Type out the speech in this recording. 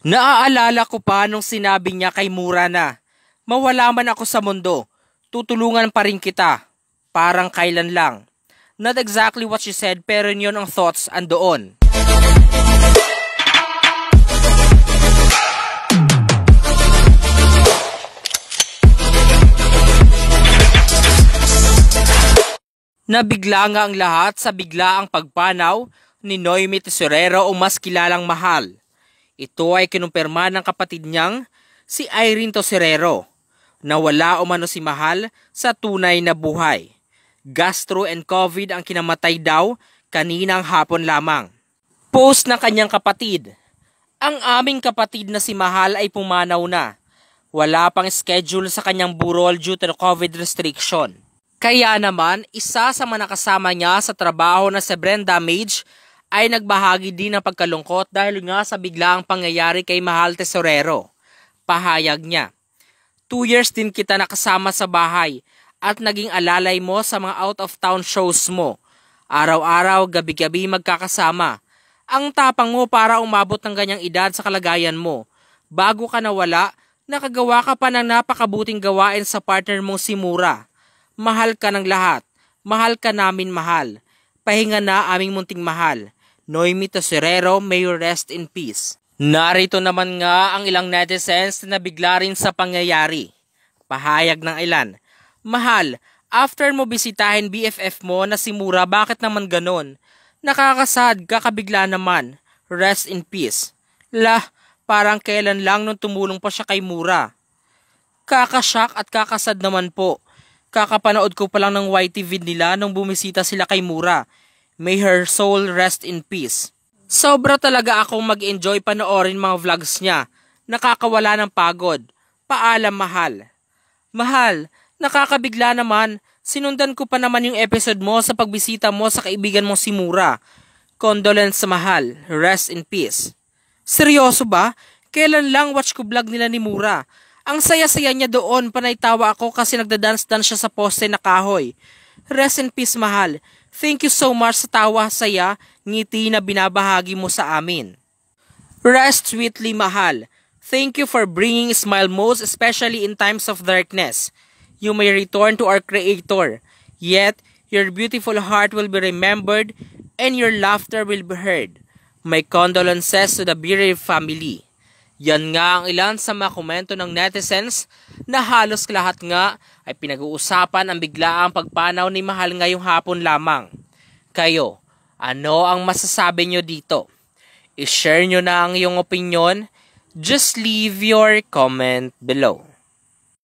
Naaalala ko pa nung sinabi niya kay Mura na, mawala man ako sa mundo, tutulungan pa rin kita, parang kailan lang. Not exactly what she said pero yun ang thoughts andoon. Nabigla nga ang lahat sa bigla ang pagpanaw ni Noemi Tesorero o mas kilalang mahal. Ito ay kinumpirma ng kapatid niyang si Irene Toserero na wala o mano si Mahal sa tunay na buhay. Gastro and COVID ang kinamatay daw kaninang hapon lamang. Post ng kanyang kapatid. Ang aming kapatid na si Mahal ay pumanaw na. Wala pang schedule sa kanyang burol due to COVID restriction. Kaya naman, isa sa mga kasama niya sa trabaho na si Brenda Mage ay nagbahagi din ng pagkalungkot dahil nga sa biglaang pangyayari kay Mahal Tesorero. Pahayag niya, Two years din kita nakasama sa bahay at naging alalay mo sa mga out-of-town shows mo. Araw-araw, gabi-gabi magkakasama. Ang tapang mo para umabot ng ganyang edad sa kalagayan mo. Bago ka nawala, nakagawa ka pa ng napakabuting gawain sa partner mong si Mura. Mahal ka ng lahat. Mahal ka namin mahal. Pahinga na aming munting mahal. Noemi Toserero may rest in peace. Narito naman nga ang ilang netizens na bigla rin sa pangyayari. Pahayag ng ilan, Mahal, after mo bisitahin BFF mo na si Mura bakit naman ganon? Nakakasad, kakabigla naman. Rest in peace. Lah, parang kailan lang nung tumulong pa siya kay Mura. Kakasyak at kakasad naman po. Kakapanood ko pa lang ng YTV nila nung bumisita sila kay Mura. May her soul rest in peace. Sobra talaga akong mag-enjoy panoorin mga vlogs niya. Nakakawala ng pagod. Paalam mahal. Mahal, nakakabigla naman. Sinundan ko pa naman yung episode mo sa pagbisita mo sa kaibigan mong si Mura. Condolence sa mahal. Rest in peace. Seryoso ba? Kailan lang watch ko vlog nila ni Mura? Ang saya-saya niya doon, panay tawa ako kasi nagda-dance-dance siya sa poste na kahoy. Rest in peace, mahal. Thank you so much sa tawa, saya, ngiti na binabahagi mo sa amin. Rest sweetly, mahal. Thank you for bringing smile most especially in times of darkness. You may return to our Creator. Yet, your beautiful heart will be remembered and your laughter will be heard. My condolences to the bereaved family. Yan nga ang ilan sa mga komento ng netizens na halos lahat nga ay pinag-uusapan ang biglaang pagpanaw ni Mahal ngayong hapon lamang. Kayo, ano ang masasabi nyo dito? I-share nyo na ang iyong opinion. Just leave your comment below.